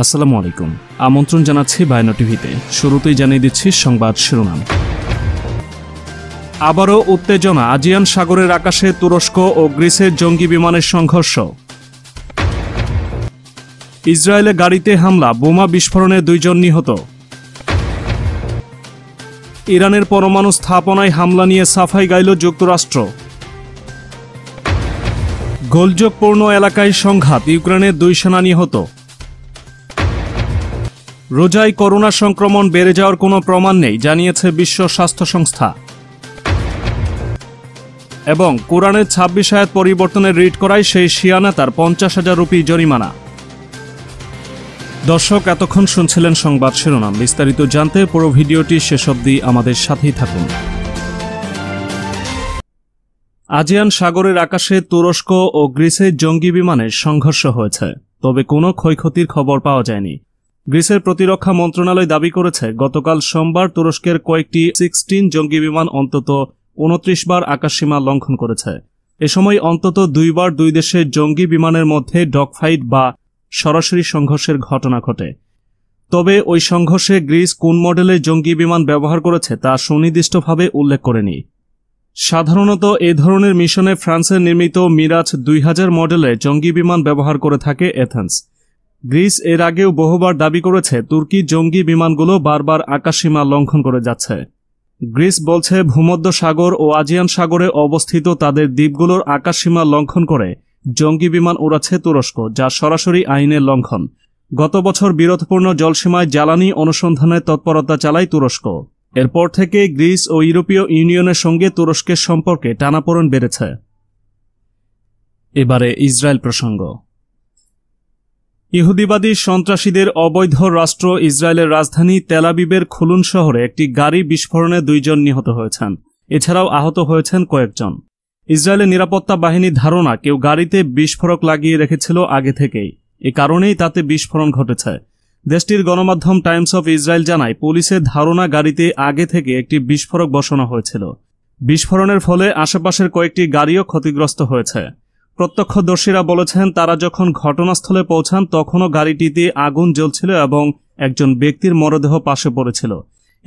আসসালামু আলাইকুম আমন্ত্রণ জানাচ্ছি বায়না টিভিতে শুরুতেই জানিয়ে দিচ্ছি সংবাদ শিরোনাম আবারও উত্তেজনা আজিয়ান সাগরের আকাশে তুরস্ক ও গ্রিসের জঙ্গি বিমানের সংঘর্ষ ইসরায়েলে গাড়িতে হামলা বোমা বিস্ফোরণে দুইজন নিহত ইরানের পরমাণু স্থাপনায় হামলা নিয়ে সাফাই গাইল যুক্তরাষ্ট্র গোলযোগপূর্ণ এলাকায় সংঘাত ইউক্রেনের দুই সেনা নিহত রোজায় করোনা সংক্রমণ বেড়ে যাওয়ার কোনো প্রমাণ নেই জানিয়েছে বিশ্ব স্বাস্থ্য সংস্থা এবং কোরআনের ছাব্বিশ আয়াত পরিবর্তনের রিট করায় সেই শিয়ানা তার পঞ্চাশ হাজার রুপি জরিমানা দর্শক এতক্ষণ শুনছিলেন সংবাদ শিরোনাম বিস্তারিত জানতে পুরো ভিডিওটি শেষ অবধি আমাদের সাথেই থাকুন আজিয়ান সাগরের আকাশে তুরস্ক ও গ্রিসে জঙ্গি বিমানের সংঘর্ষ হয়েছে তবে কোনো ক্ষয়ক্ষতির খবর পাওয়া যায়নি গ্রিসের প্রতিরক্ষা মন্ত্রণালয় দাবি করেছে গতকাল সোমবার তুরস্কের কয়েকটি সিক্সটিন জঙ্গি বিমান অন্তত উনত্রিশ বার আকাশসীমা লঙ্ঘন করেছে এ সময় অন্তত দুইবার দুই দেশের জঙ্গি বিমানের মধ্যে ডগফাইট বা সরাসরি সংঘর্ষের ঘটনা ঘটে তবে ওই সংঘর্ষে গ্রিস কোন মডেলে জঙ্গি বিমান ব্যবহার করেছে তা সুনির্দিষ্টভাবে উল্লেখ করেনি সাধারণত এ ধরনের মিশনে ফ্রান্সের নির্মিত মিরাজ দুই মডেলে জঙ্গি বিমান ব্যবহার করে থাকে এথেন্স গ্রিস এর আগেও বহুবার দাবি করেছে তুর্কি জঙ্গি বিমানগুলো বারবার আকাশসীমা লঙ্ঘন করে যাচ্ছে গ্রিস বলছে ভূমধ্য সাগর ও আজিয়ান সাগরে অবস্থিত তাদের দ্বীপগুলোর আকাশসীমা লঙ্ঘন করে জঙ্গি বিমান ওড়াচ্ছে তুরস্ক যা সরাসরি আইনের লঙ্ঘন গত বছর বিরোধপূর্ণ জলসীমায় জ্বালানি অনুসন্ধানে তৎপরতা চালায় তুরস্ক এরপর থেকে গ্রিস ও ইউরোপীয় ইউনিয়নের সঙ্গে তুরস্কের সম্পর্কে টানাপোড়ন বেড়েছে এবারে ইসরায়েল প্রসঙ্গ ইহুদিবাদী সন্ত্রাসীদের অবৈধ রাষ্ট্র ইসরায়েলের রাজধানী তেলাবিবের খুলুন শহরে একটি গাড়ি বিস্ফোরণে দুইজন নিহত হয়েছেন এছাড়াও আহত হয়েছেন কয়েকজন ইসরায়েলের নিরাপত্তা বাহিনীর ধারণা কেউ গাড়িতে বিস্ফোরক লাগিয়ে রেখেছিল আগে থেকেই এ কারণেই তাতে বিস্ফোরণ ঘটেছে দেশটির গণমাধ্যম টাইমস অফ ইসরায়েল জানায় পুলিশের ধারণা গাড়িতে আগে থেকে একটি বিস্ফোরক বসানো হয়েছিল বিস্ফোরণের ফলে আশেপাশের কয়েকটি গাড়িও ক্ষতিগ্রস্ত হয়েছে প্রত্যক্ষদর্শীরা বলেছেন তারা যখন ঘটনাস্থলে পৌঁছান তখনও গাড়িটিতে আগুন জ্বলছিল এবং একজন ব্যক্তির মরদেহ পাশে পড়েছিল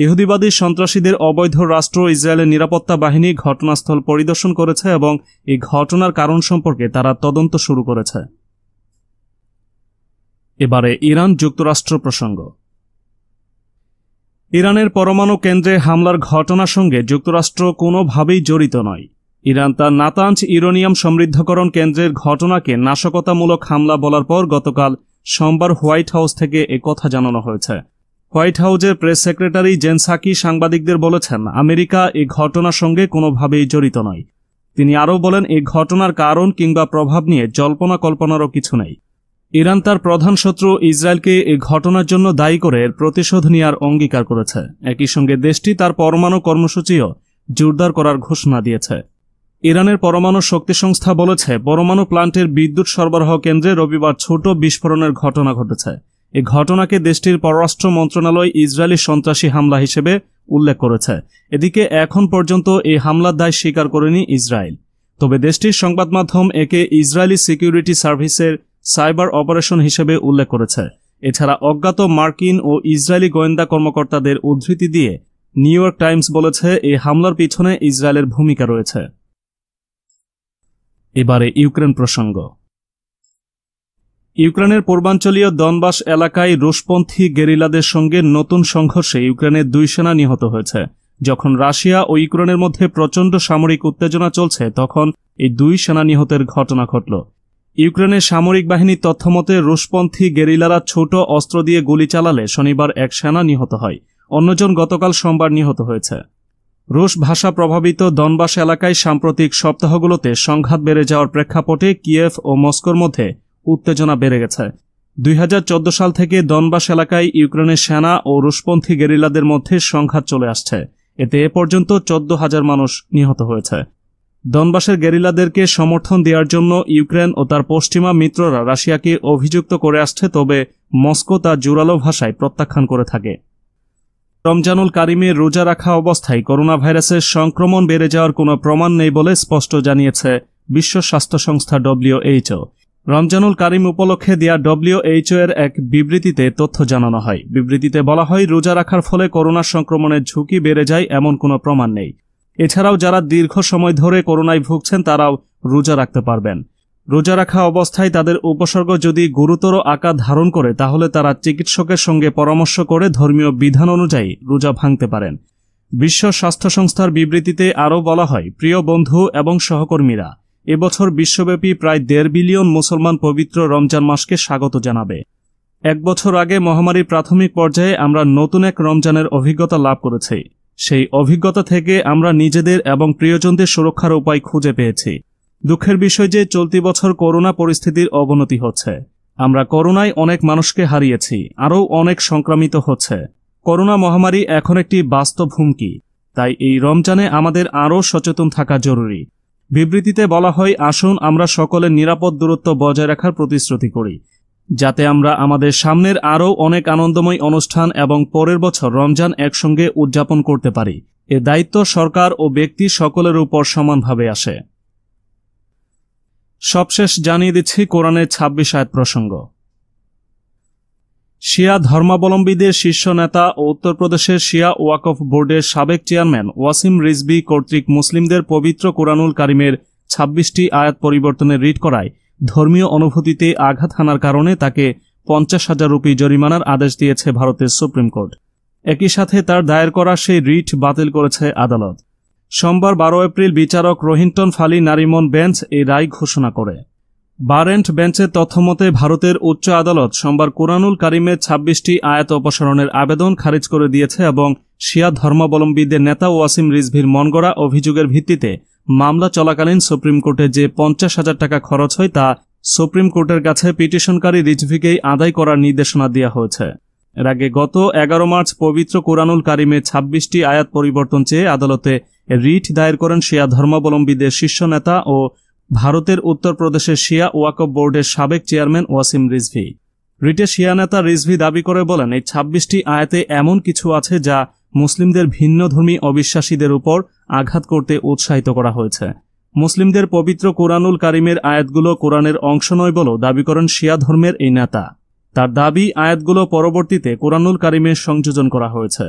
ইহুদিবাদী সন্ত্রাসীদের অবৈধ রাষ্ট্র ইসরায়েলের নিরাপত্তা বাহিনী ঘটনাস্থল পরিদর্শন করেছে এবং এই ঘটনার কারণ সম্পর্কে তারা তদন্ত শুরু করেছে এবারে ইরান যুক্তরাষ্ট্র প্রসঙ্গ ইরানের পরমাণু কেন্দ্রে হামলার ঘটনার সঙ্গে যুক্তরাষ্ট্র কোনোভাবেই জড়িত নয় ইরান তার নাতাঞ্জ ইউরোনিয়াম সমৃদ্ধকরণ কেন্দ্রের ঘটনাকে নাশকতামূলক হামলা বলার পর গতকাল সোমবার হোয়াইট হাউস থেকে কথা জানানো হয়েছে হোয়াইট হাউজের প্রেস সেক্রেটারি জেনসাকি সাংবাদিকদের বলেছেন আমেরিকা এই ঘটনার সঙ্গে কোনোভাবেই জড়িত নয় তিনি আরও বলেন এই ঘটনার কারণ কিংবা প্রভাব নিয়ে জল্পনা কল্পনারও কিছু নেই ইরান তার প্রধান শত্রু ইসরায়েলকে এই ঘটনার জন্য দায়ী করে এর প্রতিশোধ নেওয়ার অঙ্গীকার করেছে একই সঙ্গে দেশটি তার পরমাণু কর্মসূচিও জোরদার করার ঘোষণা দিয়েছে ইরানের পরমাণু শক্তি সংস্থা বলেছে পরমাণু প্লান্টের বিদ্যুৎ সরবরাহ কেন্দ্রে রবিবার ছোট বিস্ফোরণের ঘটনা ঘটেছে এ ঘটনাকে দেশটির পররাষ্ট্র মন্ত্রণালয় ইসরায়েলি সন্ত্রাসী হামলা হিসেবে উল্লেখ করেছে এদিকে এখন পর্যন্ত এই হামলার দায় স্বীকার করেনি ইসরায়েল তবে দেশটির সংবাদ মাধ্যম একে ইসরায়েলি সিকিউরিটি সার্ভিসের সাইবার অপারেশন হিসেবে উল্লেখ করেছে এছাড়া অজ্ঞাত মার্কিন ও ইসরায়েলি গোয়েন্দা কর্মকর্তাদের উদ্ধৃতি দিয়ে নিউ ইয়র্ক টাইমস বলেছে এই হামলার পিছনে ইসরায়েলের ভূমিকা রয়েছে এবারে ইউক্রেন প্রসঙ্গ ইউক্রেনের পূর্বাঞ্চলীয় দনবাস এলাকায় রুশপন্থী গেরিলাদের সঙ্গে নতুন সংঘর্ষে ইউক্রেনের দুই সেনা নিহত হয়েছে যখন রাশিয়া ও ইউক্রেনের মধ্যে প্রচণ্ড সামরিক উত্তেজনা চলছে তখন এই দুই সেনা নিহতের ঘটনা ঘটল ইউক্রেনের সামরিক বাহিনীর তথ্যমতে রুশপন্থী গেরিলারা ছোট অস্ত্র দিয়ে গুলি চালালে শনিবার এক সেনা নিহত হয় অন্যজন গতকাল সোমবার নিহত হয়েছে রুশ ভাষা প্রভাবিত দনবাস এলাকায় সাম্প্রতিক সপ্তাহগুলোতে সংঘাত বেড়ে যাওয়ার প্রেক্ষাপটে কিয়েফ ও মস্কোর মধ্যে উত্তেজনা বেড়ে গেছে দুই সাল থেকে দনবাস এলাকায় ইউক্রেনের সেনা ও রুশপন্থী গেরিলাদের মধ্যে সংঘাত চলে আসছে এতে এ পর্যন্ত চোদ্দ হাজার মানুষ নিহত হয়েছে দনবাসের গেরিলাদেরকে সমর্থন দেওয়ার জন্য ইউক্রেন ও তার পশ্চিমা মিত্ররা রাশিয়াকে অভিযুক্ত করে আসছে তবে মস্কো তা জোরালো ভাষায় প্রত্যাখ্যান করে থাকে রমজানুল কারিমের রোজা রাখা অবস্থায় করোনা ভাইরাসের সংক্রমণ বেড়ে যাওয়ার কোনো প্রমাণ নেই বলে স্পষ্ট জানিয়েছে বিশ্ব স্বাস্থ্য সংস্থা ডব্লিউএইচও রমজানুল কারিম উপলক্ষে দেয়া ডব্লিউএইচও এর এক বিবৃতিতে তথ্য জানানো হয় বিবৃতিতে বলা হয় রোজা রাখার ফলে করোনা সংক্রমণের ঝুঁকি বেড়ে যায় এমন কোনো প্রমাণ নেই এছাড়াও যারা দীর্ঘ সময় ধরে করোনায় ভুগছেন তারাও রোজা রাখতে পারবেন রোজা রাখা অবস্থায় তাদের উপসর্গ যদি গুরুতর আকার ধারণ করে তাহলে তারা চিকিৎসকের সঙ্গে পরামর্শ করে ধর্মীয় বিধান অনুযায়ী রোজা ভাঙতে পারেন বিশ্ব স্বাস্থ্য সংস্থার বিবৃতিতে আরও বলা হয় প্রিয় বন্ধু এবং সহকর্মীরা এবছর বিশ্বব্যাপী প্রায় দেড় বিলিয়ন মুসলমান পবিত্র রমজান মাসকে স্বাগত জানাবে এক বছর আগে মহামারীর প্রাথমিক পর্যায়ে আমরা নতুন এক রমজানের অভিজ্ঞতা লাভ করেছি সেই অভিজ্ঞতা থেকে আমরা নিজেদের এবং প্রিয়জনদের সুরক্ষার উপায় খুঁজে পেয়েছি দুঃখের বিষয় যে চলতি বছর করোনা পরিস্থিতির অবনতি হচ্ছে আমরা করোনায় অনেক মানুষকে হারিয়েছি আরও অনেক সংক্রামিত হচ্ছে করোনা মহামারী এখন একটি বাস্তব হুমকি তাই এই রমজানে আমাদের আরও সচেতন থাকা জরুরি বিবৃতিতে বলা হয় আসুন আমরা সকলে নিরাপদ দূরত্ব বজায় রাখার প্রতিশ্রুতি করি যাতে আমরা আমাদের সামনের আরও অনেক আনন্দময় অনুষ্ঠান এবং পরের বছর রমজান একসঙ্গে উদযাপন করতে পারি এ দায়িত্ব সরকার ও ব্যক্তি সকলের উপর সমানভাবে আসে সবশেষ জানিয়ে দিচ্ছি কোরআনের ছাব্বিশ আয়াত প্রসঙ্গ শিয়া ধর্মাবলম্বীদের শীর্ষ নেতা ও উত্তরপ্রদেশের শিয়া ওয়াকফ বোর্ডের সাবেক চেয়ারম্যান ওয়াসিম রিজবি কর্তৃক মুসলিমদের পবিত্র কোরআনুল কারিমের ছাব্বিশটি আয়াত পরিবর্তনের রিট করায় ধর্মীয় অনুভূতিতে আঘাত হানার কারণে তাকে পঞ্চাশ হাজার রুপি জরিমানার আদেশ দিয়েছে ভারতের সুপ্রিম কোর্ট একই সাথে তার দায়ের করা সেই রিট বাতিল করেছে আদালত সোমবার বারো এপ্রিল বিচারক রোহিন্টন ফালি নারিমন বেঞ্চ এই রায় ঘোষণা করে বারেন্ট বেঞ্চের তথ্যমতে ভারতের উচ্চ আদালত সোমবার কোরআনুল কারিমের ছাব্বিশটি আয়াত অপসারণের আবেদন খারিজ করে দিয়েছে এবং শিয়া ধর্মাবলম্বীদের নেতা ওয়াসিম রিজভির মনগড়া অভিযোগের ভিত্তিতে মামলা চলাকালীন সুপ্রিম কোর্টে যে পঞ্চাশ হাজার টাকা খরচ হয় তা সুপ্রিম কোর্টের কাছে পিটিশনকারী রিজভিকেই আদায় করার নির্দেশনা দেওয়া হয়েছে এর আগে গত এগারো মার্চ পবিত্র কোরআনুল কারিমে ছাব্বিশটি আয়াত পরিবর্তন চেয়ে আদালতে রিট দায়ের করেন শিয়া ধর্মাবলম্বীদের শীর্ষ নেতা ও ভারতের উত্তরপ্রদেশের শিয়া ওয়াকফ বোর্ডের সাবেক চেয়ারম্যান ওয়াসিম রিজভি রিটে শিয়া নেতা রিজভি দাবি করে বলেন এই ছাব্বিশটি আয়াতে এমন কিছু আছে যা মুসলিমদের ভিন্নধর্মী অবিশ্বাসীদের উপর আঘাত করতে উৎসাহিত করা হয়েছে মুসলিমদের পবিত্র কোরআনুল কারিমের আয়াতগুলো কোরআনের অংশ নয় বলেও দাবি করেন শিয়া ধর্মের এই নেতা তার দাবি আয়াতগুলো পরবর্তীতে কোরআনুল কারিমের সংযোজন করা হয়েছে